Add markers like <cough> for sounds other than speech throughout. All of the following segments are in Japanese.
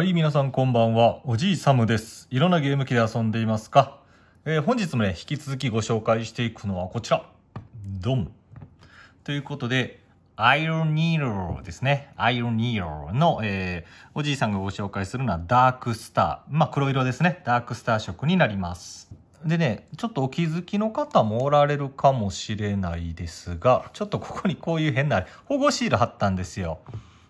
はい、皆さんこんばんは。おじいサムです。いろんなゲーム機で遊んでいますか、えー、本日もね、引き続きご紹介していくのはこちら。ドン。ということで、アイロンニーロですね。アイロンニーロの、えー、おじいさんがご紹介するのはダークスター。まあ、黒色ですね。ダークスター色になります。でね、ちょっとお気づきの方もおられるかもしれないですが、ちょっとここにこういう変な保護シール貼ったんですよ。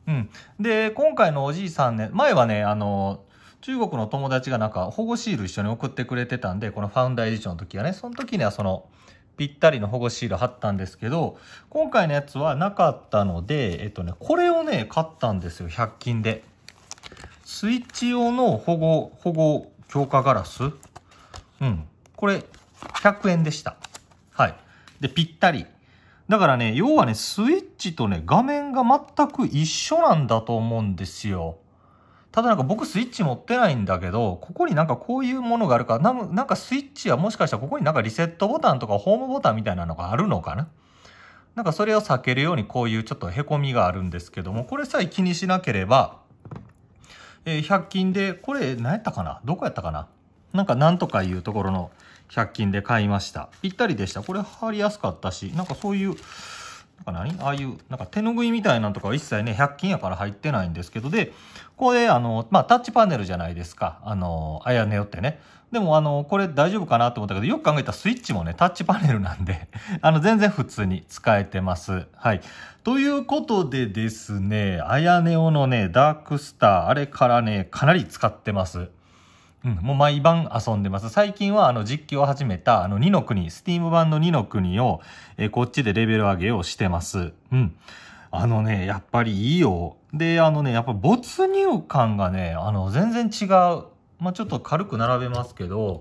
うん。で、今回のおじいさんね、前はね、あの、中国の友達がなんか保護シール一緒に送ってくれてたんで、このファウンダーエディションの時はね、その時にはその、ぴったりの保護シール貼ったんですけど、今回のやつはなかったので、えっとね、これをね、買ったんですよ、100均で。スイッチ用の保護、保護強化ガラス。うん。これ、100円でした。はい。で、ぴったり。だからね、要はね、スイッチとね、画面が全く一緒なんだと思うんですよ。ただなんか僕スイッチ持ってないんだけど、ここになんかこういうものがあるかななんかスイッチはもしかしたらここになんかリセットボタンとかホームボタンみたいなのがあるのかななんかそれを避けるようにこういうちょっと凹みがあるんですけども、これさえ気にしなければ、えー、100均で、これ何やったかなどこやったかななんかなんとかいうところの100均で買いましたぴったりでしたこれ貼りやすかったしなんかそういうなんか何ああいうなんか手拭いみたいなんとかは一切ね100均やから入ってないんですけどでこれあの、まあ、タッチパネルじゃないですかあのあやねよってねでもあのこれ大丈夫かなと思ったけどよく考えたらスイッチもねタッチパネルなんで <laughs> あの全然普通に使えてます。はいということでですねあやねおのねダークスターあれからねかなり使ってます。うん、もう毎晩遊んでます。最近はあの実況を始めたあの2の国、スティーム版の2の国を、えー、こっちでレベル上げをしてます。うん。あのね、やっぱりいいよ。で、あのね、やっぱ没入感がね、あの、全然違う。まあ、ちょっと軽く並べますけど、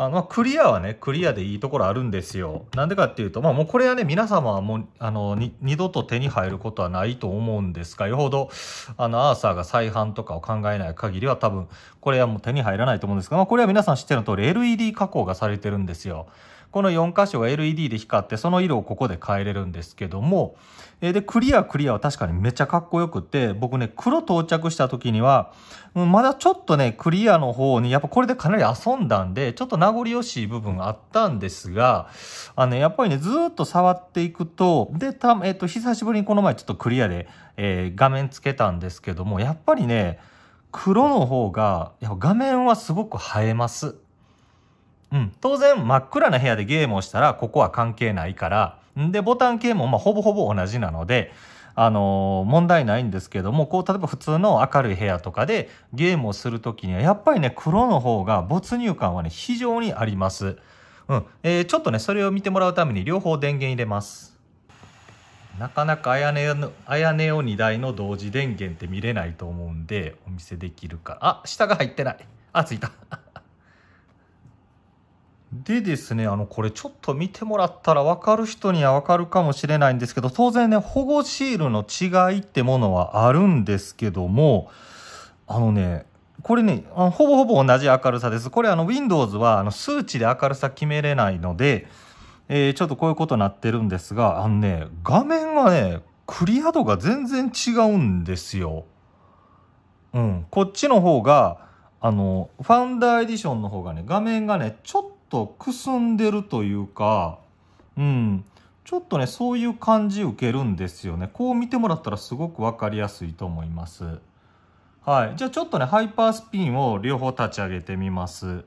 あまあ、クリアはね、クリアでいいところあるんですよ。なんでかっていうと、まあ、もうこれはね、皆様はもう、あの、二度と手に入ることはないと思うんですが、よほど、あの、アーサーが再販とかを考えない限りは多分、これはもう手に入らないと思うんですが、まあ、これは皆さん知ってる通り、LED 加工がされてるんですよ。この4箇所が LED で光って、その色をここで変えれるんですけども、えで、クリアクリアは確かにめっちゃかっこよくて、僕ね、黒到着した時には、まだちょっとね、クリアの方に、やっぱこれでかなり遊んだんで、ちょっと名残惜しい部分があったんですが、あの、ね、やっぱりね、ずっと触っていくと、で、た、えっ、ー、と、久しぶりにこの前ちょっとクリアで、えー、画面つけたんですけども、やっぱりね、黒の方が、やっぱ画面はすごく映えます。うん、当然真っ暗な部屋でゲームをしたらここは関係ないから、んでボタン系もまあほぼほぼ同じなので、あの、問題ないんですけども、こう、例えば普通の明るい部屋とかでゲームをするときには、やっぱりね、黒の方が没入感はね、非常にあります。うん。えー、ちょっとね、それを見てもらうために両方電源入れます。なかなかあやねの、あやねを2台の同時電源って見れないと思うんで、お見せできるか。あ、下が入ってない。あ、ついた。でですね、あの、これちょっと見てもらったら分かる人には分かるかもしれないんですけど、当然ね、保護シールの違いってものはあるんですけども、あのね、これね、ほぼほぼ同じ明るさです。これあの、Windows はあの数値で明るさ決めれないので、えー、ちょっとこういうことになってるんですが、あのね、画面がね、クリア度が全然違うんですよ。うん、こっちの方が、あの、ファウンダーエディションの方がね、画面がね、ちょっととくすんでるというか、うん、ちょっとね、そういう感じ受けるんですよね。こう見てもらったらすごく分かりやすいと思います。はい。じゃあちょっとね、ハイパースピンを両方立ち上げてみます。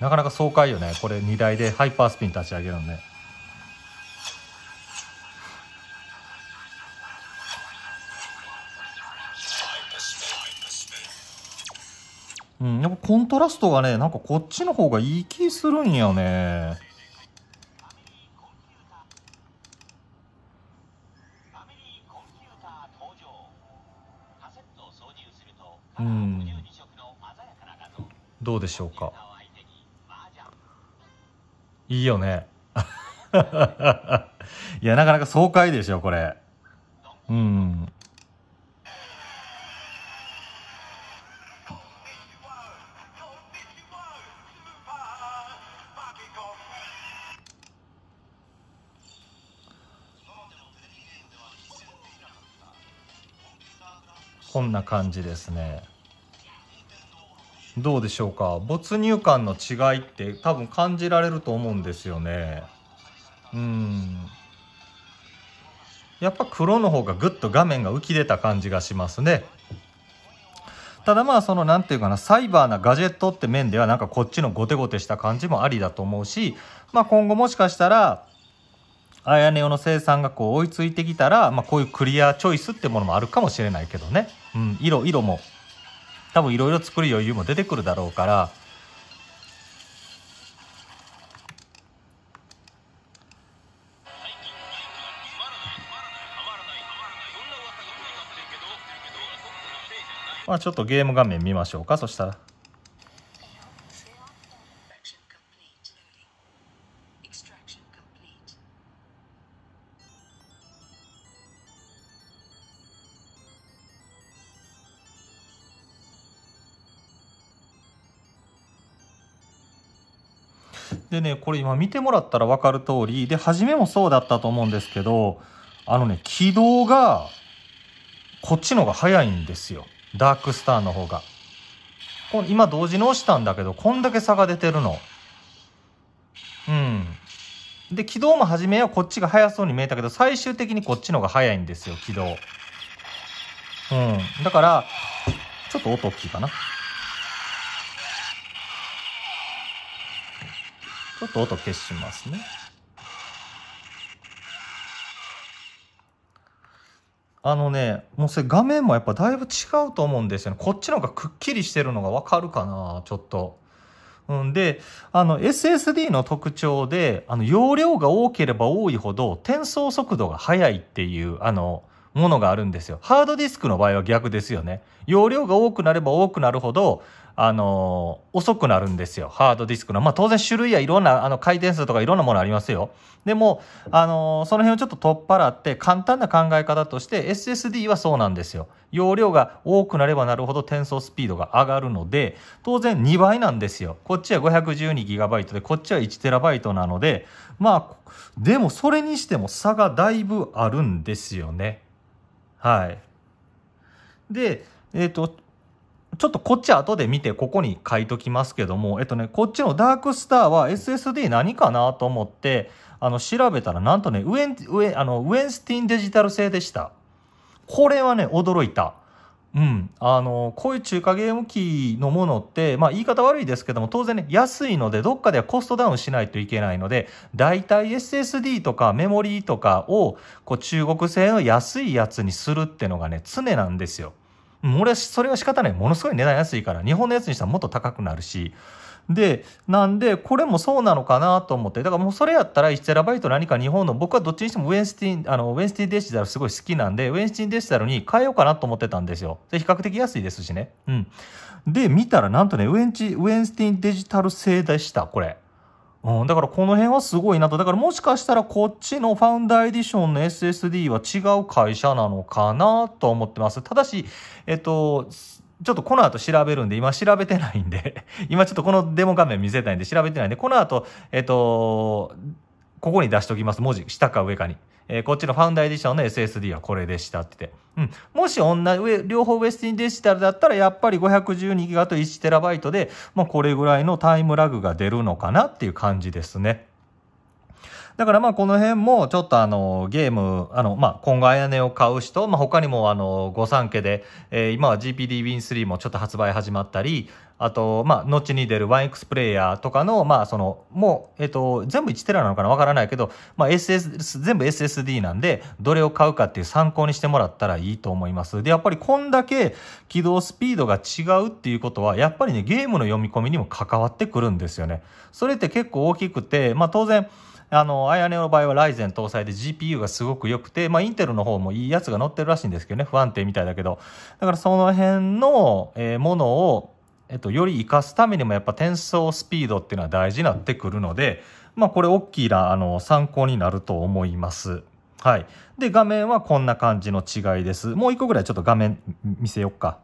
なかなか爽快よね。これ荷台でハイパースピン立ち上げるのねうん、やっぱコントラストがね、なんかこっちの方がいい気するんよね。うん、どうでしょうかいいよね <laughs> いやなかなか爽快でしょこれうんこんな感じですねどうでしょうか没入感の違いって多分感じられると思うんですよねうんやっぱ黒の方がぐっと画面が浮き出た感じがしますねただまあその何て言うかなサイバーなガジェットって面ではなんかこっちのゴテゴテした感じもありだと思うしまあ今後もしかしたらあやねおの生産がこう追いついてきたら、まあ、こういうクリアチョイスってものもあるかもしれないけどね。うん、色色も多分いろいろ作る余裕も出てくるだろうからまあちょっとゲーム画面見ましょうかそしたら。でね、これ今見てもらったらわかる通り、で、初めもそうだったと思うんですけど、あのね、軌道が、こっちのが早いんですよ。ダークスターの方が。今同時に押したんだけど、こんだけ差が出てるの。うん。で、軌道も初めはこっちが速そうに見えたけど、最終的にこっちのが速いんですよ、軌道。うん。だから、ちょっと音大きいかな。ちょっと音消しますね。あのね、もうそれ画面もやっぱだいぶ違うと思うんですよね。こっちの方がくっきりしてるのがわかるかな、ちょっと。うんで、あの SSD の特徴で、あの容量が多ければ多いほど転送速度が速いっていう、あの、ものがあるんですよ。ハードディスクの場合は逆ですよね。容量が多くなれば多くなるほど、あの遅くなるんですよハードディスクの、まあ、当然種類やいろんなあの回転数とかいろんなものありますよでもあのその辺をちょっと取っ払って簡単な考え方として SSD はそうなんですよ容量が多くなればなるほど転送スピードが上がるので当然2倍なんですよこっちは 512GB でこっちは 1TB なのでまあでもそれにしても差がだいぶあるんですよねはいでえっ、ー、とちょっとこっち後で見てここに書いときますけども、えっとね、こっちのダークスターは SSD 何かなと思って、あの、調べたらなんとね、ウエン、ウあのウェンスティンデジタル製でした。これはね、驚いた。うん。あの、こういう中華ゲーム機のものって、まあ言い方悪いですけども、当然ね、安いので、どっかではコストダウンしないといけないので、大体 SSD とかメモリーとかを、こう中国製の安いやつにするってのがね、常なんですよ。俺はそれは仕方ない。ものすごい値段安いから、日本のやつにしたらもっと高くなるし。で、なんで、これもそうなのかなと思って、だからもうそれやったら1ラバイト何か日本の、僕はどっちにしてもウェンスティン、あの、ウェンスティンデジタルすごい好きなんで、ウェンスティンデジタルに変えようかなと思ってたんですよ。で、比較的安いですしね。うん。で、見たらなんとね、ウェンチ、ウェンスティンデジタル製でした、これ。うん、だからこの辺はすごいなと。だからもしかしたらこっちのファウンダーエディションの SSD は違う会社なのかなと思ってます。ただし、えっと、ちょっとこの後調べるんで、今調べてないんで <laughs> 今ちょっとこのデモ画面見せたいんで調べてないんで、この後、えっと、ここに出しておきます。文字、下か上かに。えー、こっちのファウンダーエディションの SSD はこれでしたって言って。うん、もし同じ、両方ウエスティンデジタルだったら、やっぱり 512GB と 1TB で、まあ、これぐらいのタイムラグが出るのかなっていう感じですね。だからまあこの辺もちょっとあのゲーム、あのまあ今後あやを買う人、まあ他にもあの御三家で、えー、今は GPD Win3 もちょっと発売始まったり、あと、まあ、後に出る 1X プレイヤーとかの、まあ、その、もう、えっと、全部1テラなのかなわからないけど、まあ、SS、全部 SSD なんで、どれを買うかっていう参考にしてもらったらいいと思います。で、やっぱりこんだけ起動スピードが違うっていうことは、やっぱりね、ゲームの読み込みにも関わってくるんですよね。それって結構大きくて、まあ、当然、あの、アイアネの場合はライゼン搭載で GPU がすごく良くて、まあ、インテルの方もいいやつが乗ってるらしいんですけどね、不安定みたいだけど。だからその辺の、えー、ものを、えっと、より活かすためにもやっぱ転送スピードっていうのは大事になってくるので、まあ、これ大きなあの参考になると思います。はい。で、画面はこんな感じの違いです。もう一個ぐらいちょっと画面見せよっか。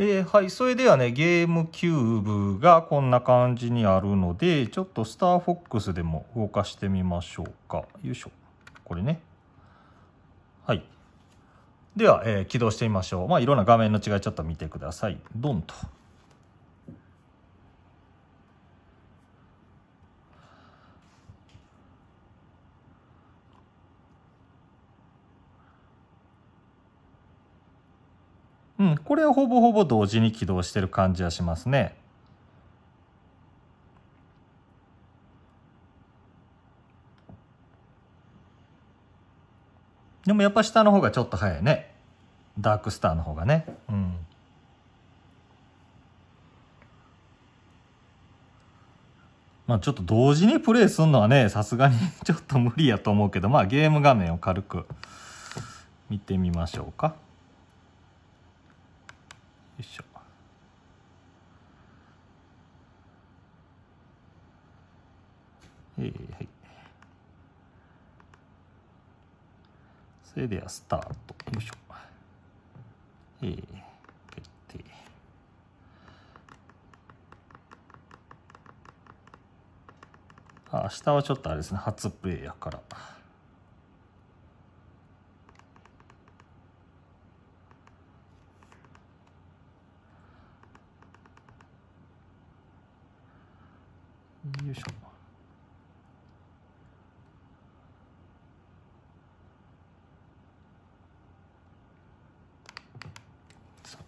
えー、はい、それではね、ゲームキューブがこんな感じにあるので、ちょっとスターフォックスでも動かしてみましょうか。よいしょ。これね。はい。では、えー、起動してみましょう。まあ、いろんな画面の違いちょっと見てください。ドンと。れはほぼほぼ同時に起動してる感じはしますね。でもやっぱ下の方がちょっと早いね。ダークスターの方がね。うん。まあちょっと同時にプレイするのはね、さすがに <laughs> ちょっと無理やと思うけど、まあゲーム画面を軽く見てみましょうか。よいしょえはいそれではスタートよいしょえー、ってあ日はちょっとあれですね初プレイヤーから。よいしょ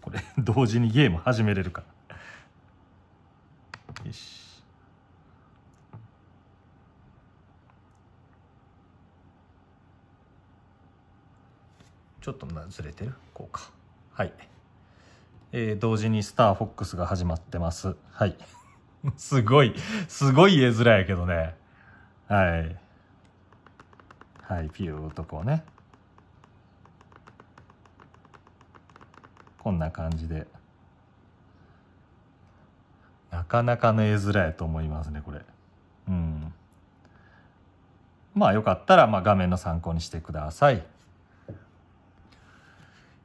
これ同時にゲーム始めれるからよしちょっとなずれてるこうかはい、えー、同時にスターフォックスが始まってますはい <laughs> すごい、すごい絵面づらいやけどね。はい。はい、ピューとこうね。こんな感じで。なかなかの絵面やと思いますね、これ。うん。まあよかったら、まあ、画面の参考にしてください。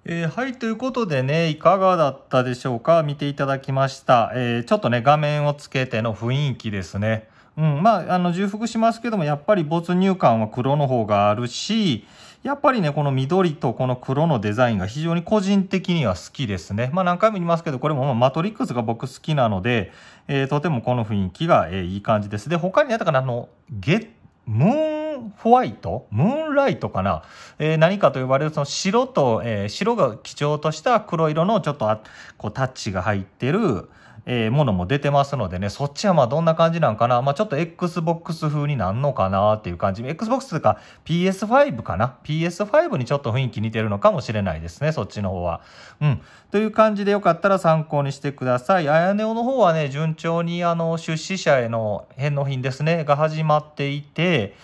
えー、はい、ということでね、いかがだったでしょうか見ていただきました。えー、ちょっとね、画面をつけての雰囲気ですね。うん、まあ、あの、重複しますけども、やっぱり没入感は黒の方があるし、やっぱりね、この緑とこの黒のデザインが非常に個人的には好きですね。まあ何回も言いますけど、これもマトリックスが僕好きなので、えー、とてもこの雰囲気が、えー、いい感じです。で、他にね、だからあの、ゲムーンホワイトムーンライトかな、えー、何かと呼ばれるその白と、えー、白が基調とした黒色のちょっとあこうタッチが入ってる、えー、ものも出てますのでね、そっちはまあどんな感じなんかな。まあちょっと Xbox 風になんのかなっていう感じ。Xbox というか PS5 かな。PS5 にちょっと雰囲気似てるのかもしれないですね、そっちの方は。うん。という感じでよかったら参考にしてください。あやねおの方はね、順調にあの出資者への返納品ですね、が始まっていて、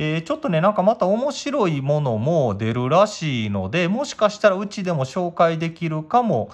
えー、ちょっとね、なんかまた面白いものも出るらしいので、もしかしたらうちでも紹介できるかも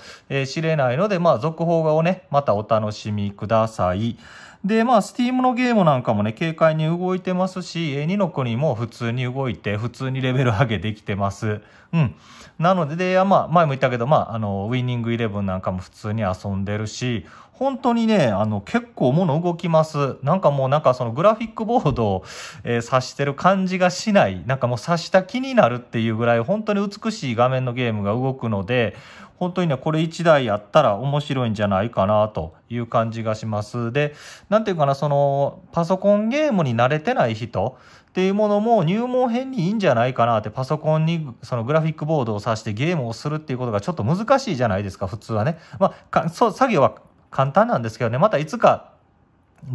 しれないので、まあ、続報をね、またお楽しみください。で、まあ、Steam のゲームなんかもね、軽快に動いてますし、えの国も普通に動いて、普通にレベル上げできてます。うん。なので、で、まあ、前も言ったけど、まあ、あの、ウィニングイレブンなんかも普通に遊んでるし、本当にね、あの、結構物動きます。なんかもうなんかそのグラフィックボードを、えー、指してる感じがしない、なんかもう指した気になるっていうぐらい、本当に美しい画面のゲームが動くので、本当にね、これ1台やったら面白いんじゃないかなという感じがします。で、なんていうかな、その、パソコンゲームに慣れてない人っていうものも入門編にいいんじゃないかなって、パソコンにそのグラフィックボードを挿してゲームをするっていうことがちょっと難しいじゃないですか、普通はね。まあ、作業は簡単なんですけどね、またいつか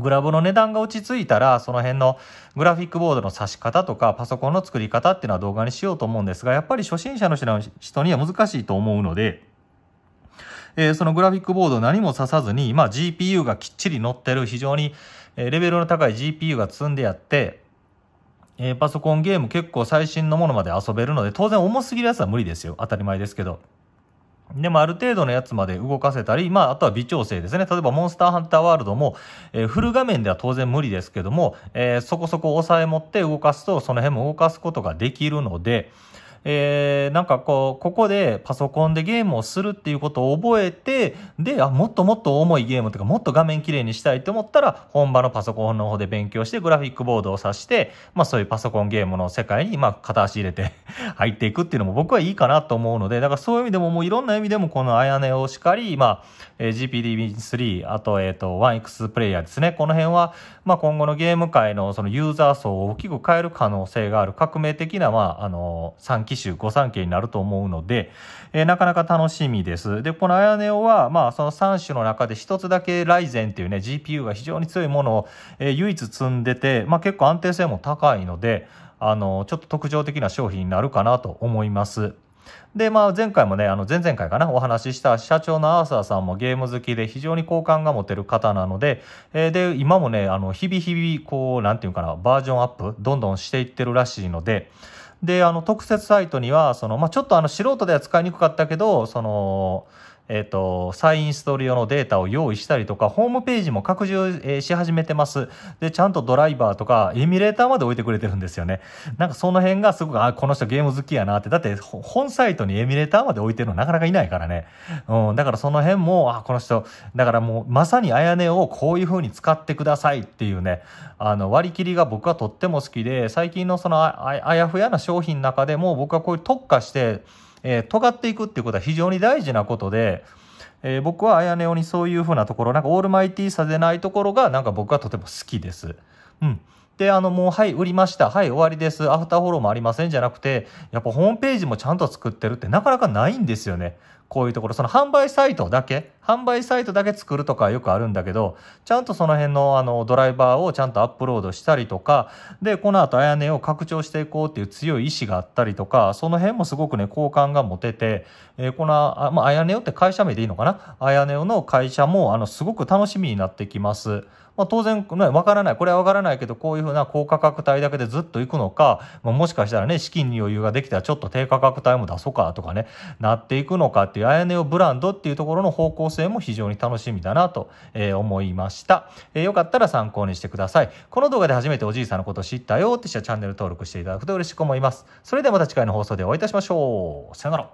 グラボの値段が落ち着いたら、その辺のグラフィックボードの指し方とか、パソコンの作り方っていうのは動画にしようと思うんですが、やっぱり初心者の人には難しいと思うので、えー、そのグラフィックボード何も刺さずに、まあ、GPU がきっちり載ってる、非常にレベルの高い GPU が積んであって、えー、パソコンゲーム結構最新のものまで遊べるので、当然重すぎるやつは無理ですよ。当たり前ですけど。でもある程度のやつまで動かせたり、まあ、あとは微調整ですね。例えば、モンスターハンターワールドも、えー、フル画面では当然無理ですけども、えー、そこそこ押さえ持って動かすと、その辺も動かすことができるので、えー、なんかこう、ここでパソコンでゲームをするっていうことを覚えて、で、あ、もっともっと重いゲームとか、もっと画面綺麗にしたいと思ったら、本場のパソコンの方で勉強して、グラフィックボードを挿して、まあそういうパソコンゲームの世界に、まあ片足入れて <laughs> 入っていくっていうのも僕はいいかなと思うので、だからそういう意味でももういろんな意味でもこのあやねをしかり、まあ、えー、GPDB3、あと、えっ、ー、と、1X プレイヤーですね。この辺は、まあ今後のゲーム界のそのユーザー層を大きく変える可能性がある革命的な、まあ、あの、産機種御三家になると思うので、えー、なかなか楽しみです。で、このアヤネオは、まあ、その3種の中で1つだけライゼンっていうね、GPU が非常に強いものを、えー、唯一積んでて、まあ、結構安定性も高いので、あの、ちょっと特徴的な商品になるかなと思います。で、まあ、前回もね、あの前々回かな、お話しした社長のアーサーさんもゲーム好きで非常に好感が持てる方なので、えー、で、今もね、あの日々日々、こう、なんていうかな、バージョンアップ、どんどんしていってるらしいので、で、あの、特設サイトには、その、まあ、ちょっとあの、素人では使いにくかったけど、その、えっ、ー、と、再インストール用のデータを用意したりとか、ホームページも拡充、えー、し始めてます。で、ちゃんとドライバーとか、エミュレーターまで置いてくれてるんですよね。なんかその辺がすごく、あ、この人ゲーム好きやなって。だって、本サイトにエミュレーターまで置いてるのなかなかいないからね。うん、だからその辺も、あ、この人、だからもう、まさにあやねをこういう風に使ってくださいっていうね、あの、割り切りが僕はとっても好きで、最近のそのあ、あやふやな商品の中でも僕はこういう特化して、えー、尖っていくっていうことは非常に大事なことで、えー、僕はあやねおにそういうふうなところ、なんかオールマイティーさでないところが、なんか僕はとても好きです。うん。で、あの、もう、はい、売りました。はい、終わりです。アフターフォローもありませんじゃなくて、やっぱホームページもちゃんと作ってるってなかなかないんですよね。こういうところ。その販売サイトだけ。販売サイトだけ作るとかよくあるんだけど、ちゃんとその辺のあのドライバーをちゃんとアップロードしたりとか、で、この後あやねを拡張していこうっていう強い意志があったりとか、その辺もすごくね、好感が持てて、えー、この、あ、まあ、やねおって会社名でいいのかなあやねおの会社も、あの、すごく楽しみになってきます。まあ、当然、ね、わからない。これはわからないけど、こういうふうな高価格帯だけでずっと行くのか、まあ、もしかしたらね、資金に余裕ができたらちょっと低価格帯も出そうかとかね、なっていくのかっていう、あやねをブランドっていうところの方向性成も非常に楽しみだなと、え思いました、えよかったら参考にしてください。この動画で初めておじいさんのことを知ったよって人はチャンネル登録していただくと嬉しく思います。それではまた次回の放送でお会いいたしましょう。さよなら。